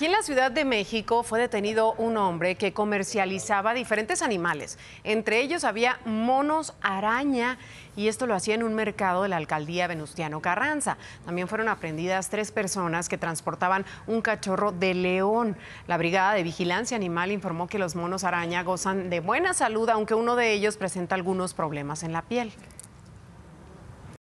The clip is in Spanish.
Aquí en la Ciudad de México fue detenido un hombre que comercializaba diferentes animales. Entre ellos había monos araña y esto lo hacía en un mercado de la alcaldía Venustiano Carranza. También fueron aprendidas tres personas que transportaban un cachorro de león. La Brigada de Vigilancia Animal informó que los monos araña gozan de buena salud, aunque uno de ellos presenta algunos problemas en la piel.